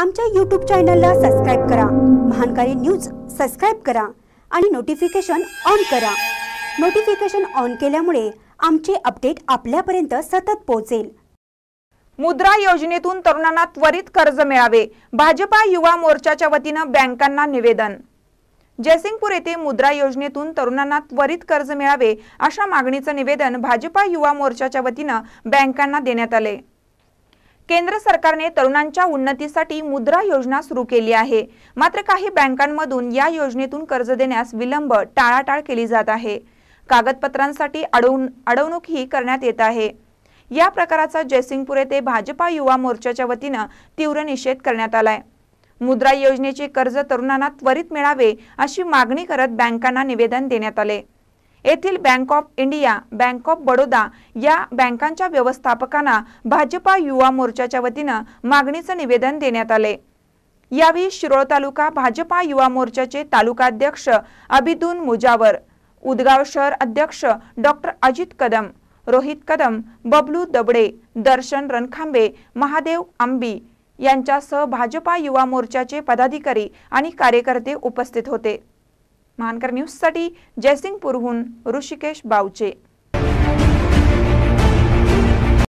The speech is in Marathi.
आमच्या यूट्यूब चॅनलला सबस्क्राईब करा महानकारी न्यूज सबस्क्राईब करा आणि नोटिफिकेशन ऑन करा नोटिफिकेशन ऑन केल्यामुळे आमचे अपडेट आपल्यापर्यंत सतत पोहोचेल मुद्रा योजनेतून तरुणांना त्वरित कर्ज मिळावे भाजपा युवा मोर्चाच्या वतीनं बँकांना निवेदन जयसिंगपूर येथे मुद्रा योजनेतून तरुणांना त्वरित कर्ज मिळावे अशा मागणीचं निवेदन भाजपा युवा मोर्चाच्या वतीनं बँकांना देण्यात आले केंद्र सरकारने तरुणांच्या उन्नतीसाठी मुद्रा योजना सुरू केली आहे मात्र काही बँकांमधून या योजनेतून कर्ज देण्यास विलंब टाळाटाळ केली जात आहे कागदपत्रांसाठी अडवून अडवणूकही करण्यात येत आहे या प्रकाराचा जयसिंगपूर येथे भाजपा युवा मोर्चाच्या वतीनं तीव्र निषेध करण्यात आलाय मुद्रा योजनेचे कर्ज तरुणांना त्वरित मिळावे अशी मागणी करत बँकांना निवेदन देण्यात आले येथील bank of India bank of Baroda या बँकांच्या व्यवस्थापकांना भाजपा युवा मोर्चाच्या वतीनं मागणीचं निवेदन देण्यात आले यावेळी शिरोळ तालुका भाजपा युवा मोर्चाचे तालुकाध्यक्ष अभिदून मुजावर उदगाव शहर अध्यक्ष डॉक्टर अजित कदम रोहित कदम बबलू दबडे दर्शन रणखांबे महादेव आंबी यांच्यासह भाजपा युवा मोर्चाचे पदाधिकारी आणि कार्यकर्ते उपस्थित होते महानकर न्यूजसाठी जयसिंगपूरहून ऋषिकेश बावचे